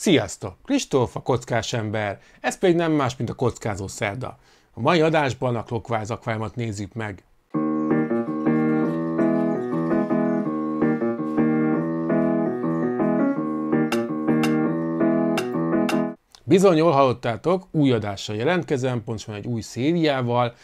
Sziasztok! Kristóf a kockás ember, ez pedig nem más, mint a kockázó szerda. A mai adásban a Clockwise akváriumot nézzük meg. Bizony, hallottátok, új adással jelentkezem, pontosan egy új szériával,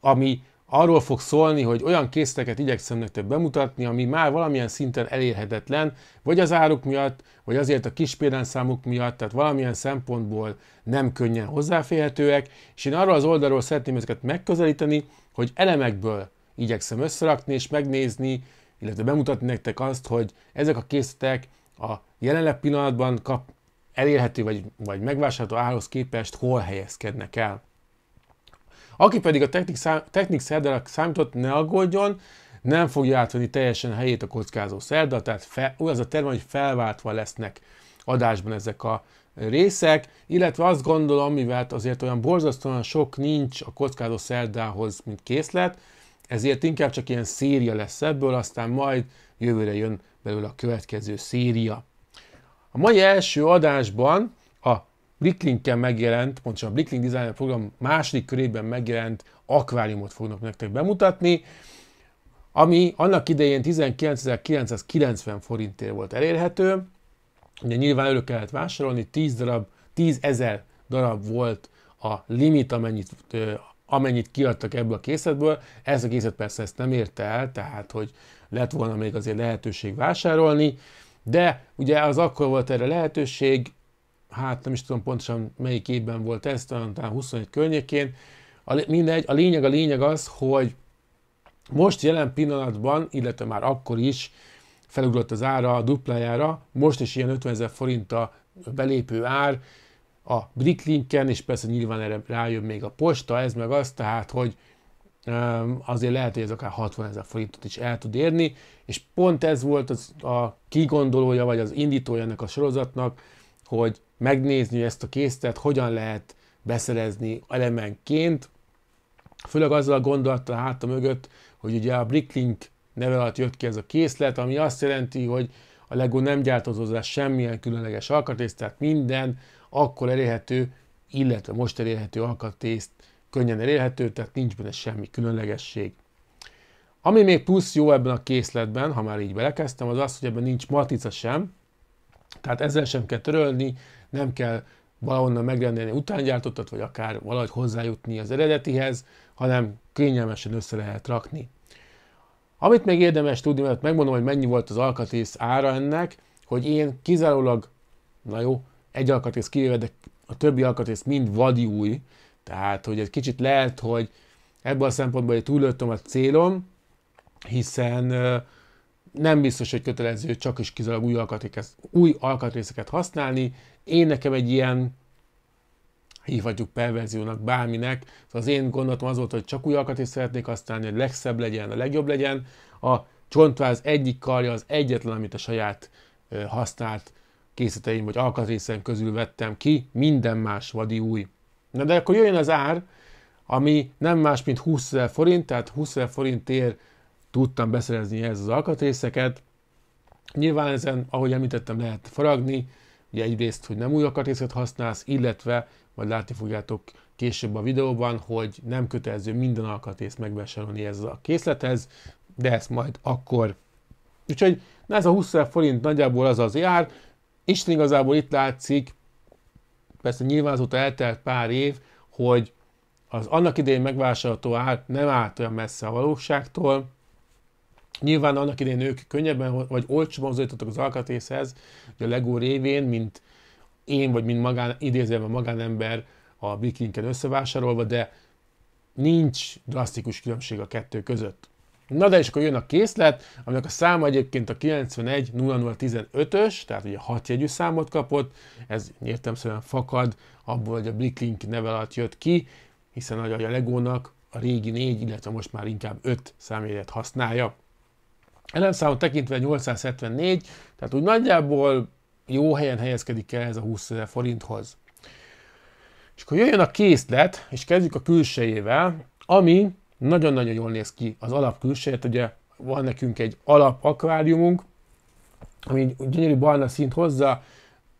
ami arról fog szólni, hogy olyan készteket igyekszem nektek bemutatni, ami már valamilyen szinten elérhetetlen, vagy az áruk miatt, vagy azért a kis példányszámuk miatt, tehát valamilyen szempontból nem könnyen hozzáférhetőek, és én arról az oldalról szeretném ezeket megközelíteni, hogy elemekből igyekszem összerakni és megnézni, illetve bemutatni nektek azt, hogy ezek a készletek a jelenleg pillanatban kap elérhető vagy, vagy megvásárolható árhoz képest hol helyezkednek el. Aki pedig a technik, szám, technik számított, ne aggódjon, nem fogja átvenni teljesen helyét a kockázó szerda, tehát fel, az a terve, hogy felváltva lesznek adásban ezek a részek, illetve azt gondolom, mivel azért olyan borzasztóan sok nincs a kockázó szerdához, mint készlet, ezért inkább csak ilyen széria lesz ebből, aztán majd jövőre jön belőle a következő széria. A mai első adásban Blicklinkkel megjelent, pontosan a Blicklink Design program második körében megjelent akváriumot fognak nektek bemutatni, ami annak idején 19.990 forintért volt elérhető. Ugye nyilván elő kellett vásárolni, 10 darab, 10 ezer darab volt a limit, amennyit, amennyit kiadtak ebből a készletből. Ez a készlet persze ezt nem érte el, tehát hogy lett volna még azért lehetőség vásárolni, de ugye az akkor volt erre lehetőség, hát nem is tudom pontosan melyik évben volt ez, talán, talán 21 környékén, a, mindegy, a lényeg, a lényeg az, hogy most jelen pillanatban, illetve már akkor is felugrott az ára a duplájára, most is ilyen 50 ezer forint a belépő ár, a Bricklinken, és persze nyilván erre rájön még a posta, ez meg az, tehát, hogy azért lehet, hogy ez akár 60 ezer forintot is el tud érni, és pont ez volt az a kigondolója, vagy az indítója ennek a sorozatnak, hogy megnézni, hogy ezt a készletet hogyan lehet beszerezni elemenként, főleg azzal a gondolattal a mögött, hogy ugye a Bricklink neve alatt jött ki ez a készlet, ami azt jelenti, hogy a LEGO nem gyártott hozzá semmilyen különleges alkatrészt, tehát minden akkor elérhető, illetve most elérhető alkatrészt könnyen elérhető, tehát nincs benne semmi különlegesség. Ami még plusz jó ebben a készletben, ha már így belekezdtem, az az, hogy ebben nincs matica sem, tehát ezzel sem kell törölni, nem kell valahonnan megrendelni utángyártottat, vagy akár valahogy hozzájutni az eredetihez, hanem kényelmesen össze lehet rakni. Amit még érdemes tudni, mert megmondom, hogy mennyi volt az alkatrész ára ennek, hogy én kizárólag, na jó, egy alkatrész kivéve, de a többi alkatrész mind vadi új, tehát hogy egy kicsit lehet, hogy ebből a szempontból hogy túlöltöm a célom, hiszen nem biztos, hogy kötelező csak is kizárólag új, alkatrészeket, új alkatrészeket használni, én nekem egy ilyen hívhatjuk perverziónak, bárminek. Szóval az én gondolatom az volt, hogy csak új alkatrészt szeretnék használni, hogy legszebb legyen, a legjobb legyen. A csontváz egyik karja az egyetlen, amit a saját használt készleteim vagy alkatrészem közül vettem ki, minden más vadi új. Na de akkor jöjjön az ár, ami nem más, mint 20 ezer forint, tehát 20 ezer forintért tudtam beszerezni ehhez az alkatrészeket. Nyilván ezen, ahogy említettem, lehet faragni, Ugye egyrészt, hogy nem új akatrészet használsz, illetve majd látni fogjátok később a videóban, hogy nem kötelező minden alkatrészt megvásárolni ez a készlethez, de ezt majd akkor. Úgyhogy na ez a 20 forint nagyjából az az jár, és igazából itt látszik, persze nyilván azóta eltelt pár év, hogy az annak idején megvásárolható ár nem állt olyan messze a valóságtól, Nyilván annak idején ők könnyebben vagy olcsóban hozzájutottak az alkatészhez, hogy a Lego révén, mint én vagy mint magán, idézőjelben magánember a Bikinken összevásárolva, de nincs drasztikus különbség a kettő között. Na de és akkor jön a készlet, aminek a száma egyébként a 910015-ös, tehát ugye 6 jegyű számot kapott, ez értelmszerűen fakad abból, hogy a Bricklink neve alatt jött ki, hiszen a Legónak a régi négy, illetve most már inkább öt számjegyet használja. Ellenszámot tekintve 874, tehát úgy nagyjából jó helyen helyezkedik el ez a 20 ezer forinthoz. És akkor jöjjön a készlet, és kezdjük a külsejével, ami nagyon-nagyon jól néz ki az alap külsejét, ugye van nekünk egy alap akváriumunk, ami gyönyörű barna szint hozza,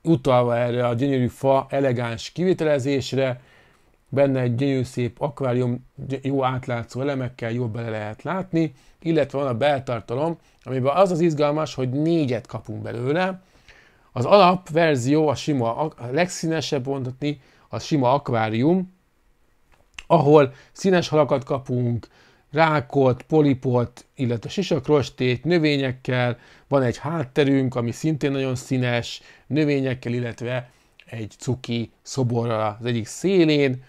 utalva erre a gyönyörű fa elegáns kivitelezésre, Benne egy gyönyörű szép akvárium, jó átlátszó elemekkel jól bele lehet látni, illetve van a beltartalom, amiben az az izgalmas, hogy négyet kapunk belőle. Az alapverzió, a sima, a legszínesebb mondhatni, a sima akvárium, ahol színes halakat kapunk, rákot, polipot, illetve sisakrostét, növényekkel, van egy hátterünk, ami szintén nagyon színes, növényekkel, illetve egy cuki szoborral az egyik szélén,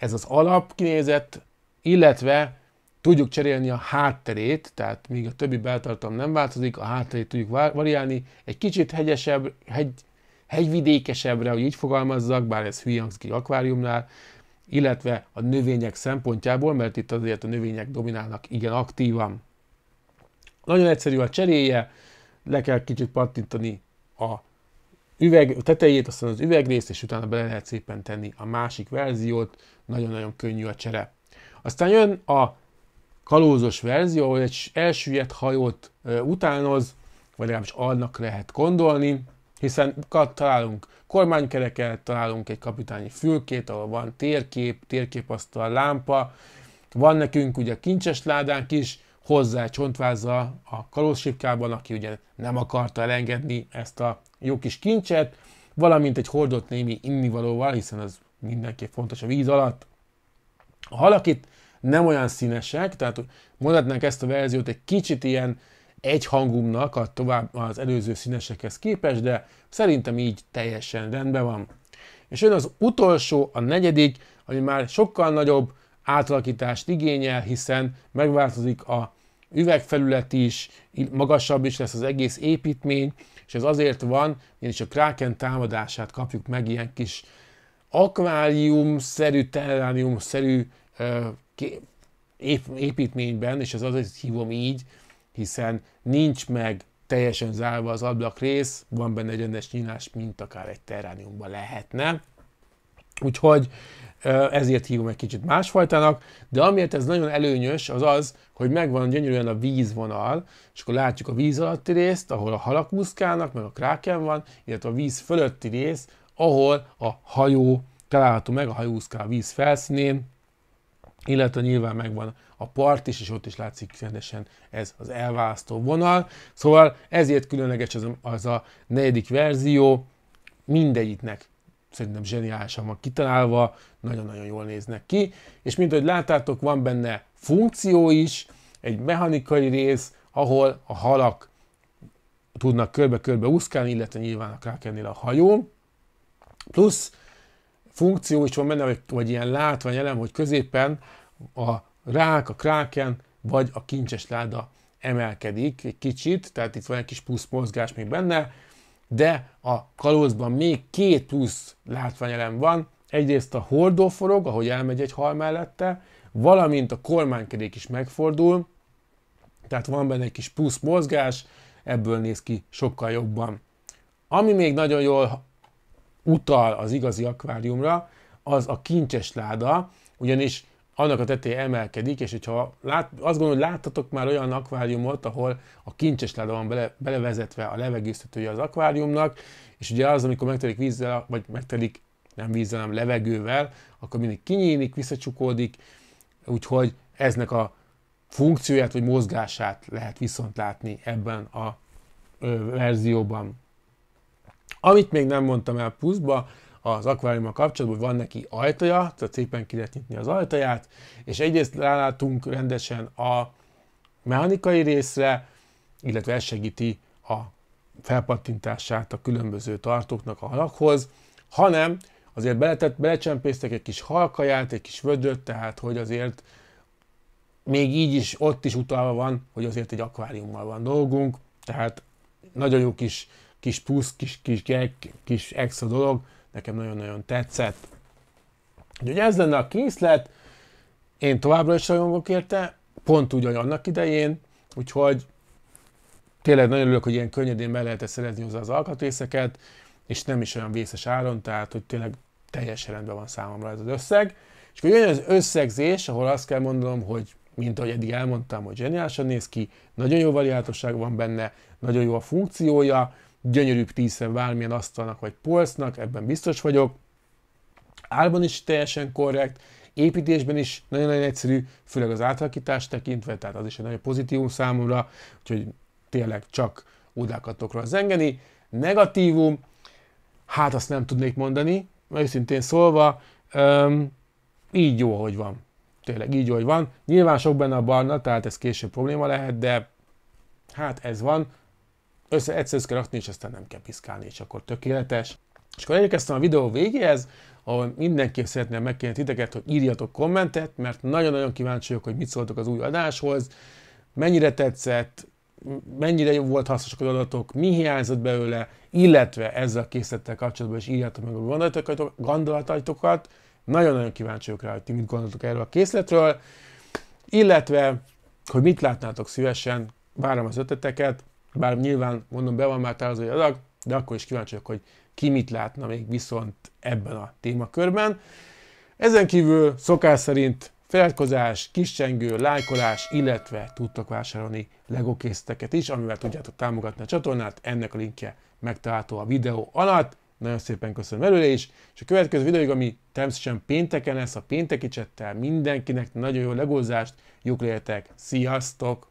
ez az alapkinézet, illetve tudjuk cserélni a hátterét, tehát míg a többi beltartalom nem változik, a hátterét tudjuk variálni, egy kicsit hegyesebb, hegy, hegyvidékesebbre, hogy így fogalmazzak, bár ez hülye akváriumnál, illetve a növények szempontjából, mert itt azért a növények dominálnak igen aktívan. Nagyon egyszerű a cseréje, le kell kicsit pattintani a üveg tetejét, aztán az üvegrészt, és utána bele lehet szépen tenni a másik verziót, nagyon-nagyon könnyű a csere. Aztán jön a kalózos verzió, ahol egy elsüllyedt hajót utánoz, vagy legalábbis annak lehet gondolni, hiszen találunk kormánykereket, találunk egy kapitányi fülkét, ahol van térkép, térképasztal, lámpa, van nekünk ugye kincses ládánk is, hozzá csontvázza a kalózsipkában, aki ugye nem akarta elengedni ezt a jó kis kincset, valamint egy hordott némi innivalóval, hiszen az mindenképp fontos a víz alatt. A halak itt nem olyan színesek, tehát mondhatnánk ezt a verziót egy kicsit ilyen egyhangúnak a tovább az előző színesekhez képest, de szerintem így teljesen rendben van. És jön az utolsó, a negyedik, ami már sokkal nagyobb átalakítást igényel, hiszen megváltozik a üvegfelület is, magasabb is lesz az egész építmény, és ez azért van, ugyanis a Kraken támadását kapjuk meg ilyen kis akvárium-szerű, terrárium-szerű építményben, és ez azért hívom így, hiszen nincs meg teljesen zárva az ablak rész, van benne egy nyílás, mint akár egy terrániumban lehetne. Úgyhogy ezért hívom egy kicsit másfajtának, de amiért ez nagyon előnyös, az az, hogy megvan gyönyörűen a vízvonal, és akkor látjuk a víz alatti részt, ahol a halak muszkálnak, meg a kráken van, illetve a víz fölötti rész, ahol a hajó található meg, a hajó a víz felszínén, illetve nyilván megvan a part is, és ott is látszik rendesen ez az elválasztó vonal. Szóval ezért különleges az a, az a negyedik verzió, mindegyiknek szerintem zseniálisan van kitalálva, nagyon-nagyon jól néznek ki, és mint ahogy láttátok, van benne funkció is, egy mechanikai rész, ahol a halak tudnak körbe-körbe úszkálni, illetve nyilván a krakennél a hajó, plusz funkció is van benne, vagy, vagy ilyen látványelem, hogy középen a rák, a kráken, vagy a kincses láda emelkedik egy kicsit, tehát itt van egy kis plusz mozgás még benne, de a kalózban még két plusz látványelem van. Egyrészt a hordó forog, ahogy elmegy egy hal mellette, valamint a kormánykedék is megfordul, tehát van benne egy kis plusz mozgás, ebből néz ki sokkal jobban. Ami még nagyon jól utal az igazi akváriumra, az a kincses láda, ugyanis annak a teteje emelkedik, és hogyha lát, azt gondolom, hogy láttatok már olyan akváriumot, ahol a kincses láda van bele, belevezetve a levegőztetője az akváriumnak, és ugye az, amikor megtelik vízzel, vagy megtelik nem vízzel, hanem levegővel, akkor mindig kinyílik, visszacsukódik, úgyhogy eznek a funkcióját vagy mozgását lehet viszont látni ebben a ö, verzióban. Amit még nem mondtam el pluszba, az akváriummal kapcsolatban, hogy van neki ajtaja, tehát szépen ki lehet nyitni az ajtaját, és egyrészt rálátunk rendesen a mechanikai részre, illetve ez segíti a felpattintását a különböző tartóknak a halakhoz, hanem azért beletett, belecsempésztek egy kis halkaját, egy kis vödröt, tehát hogy azért még így is ott is utalva van, hogy azért egy akváriummal van dolgunk, tehát nagyon jó kis, kis plusz, kis, kis, kis, kis extra dolog, nekem nagyon-nagyon tetszett. Úgyhogy ez lenne a készlet, én továbbra is rajongok érte, pont úgy, annak idején, úgyhogy tényleg nagyon örülök, hogy ilyen könnyedén be lehet szerezni hozzá az alkatrészeket, és nem is olyan vészes áron, tehát hogy tényleg teljesen rendben van számomra ez az összeg. És akkor jön az összegzés, ahol azt kell mondanom, hogy mint ahogy eddig elmondtam, hogy zseniálisan néz ki, nagyon jó variátosság van benne, nagyon jó a funkciója, gyönyörűbb tízszer bármilyen asztalnak vagy polcnak, ebben biztos vagyok. Árban is teljesen korrekt, építésben is nagyon-nagyon egyszerű, főleg az átalakítás tekintve, tehát az is egy nagyon pozitívum számomra, úgyhogy tényleg csak ódákat tudok róla zengeni. Negatívum, hát azt nem tudnék mondani, mert őszintén szólva, um, így jó, hogy van. Tényleg így, hogy van. Nyilván sok benne a barna, tehát ez később probléma lehet, de hát ez van össze egyszerűen kell rakni, és aztán nem kell piszkálni, és akkor tökéletes. És akkor elérkeztem a videó végéhez, ahol mindenki szeretné megkérni titeket, hogy írjatok kommentet, mert nagyon-nagyon kíváncsi vagyok, hogy mit szóltok az új adáshoz, mennyire tetszett, mennyire jó volt hasznosak az adatok, mi hiányzott belőle, illetve ezzel a készlettel kapcsolatban is írjátok meg a gondolataitokat. Nagyon-nagyon kíváncsi vagyok rá, hogy ti mit gondoltok erről a készletről, illetve, hogy mit látnátok szívesen, várom az ötleteket, bár nyilván mondom, be van már tározó adag, de akkor is kíváncsi vagyok, hogy ki mit látna még viszont ebben a témakörben. Ezen kívül szokás szerint feladkozás, kiscsengő, lájkolás, illetve tudtok vásárolni LEGO készteket is, amivel tudjátok támogatni a csatornát, ennek a linkje megtalálható a videó alatt. Nagyon szépen köszönöm előre is, és a következő videóig, ami természetesen pénteken lesz, a pénteki csettel mindenkinek nagyon jó legózást, jók legyetek, sziasztok!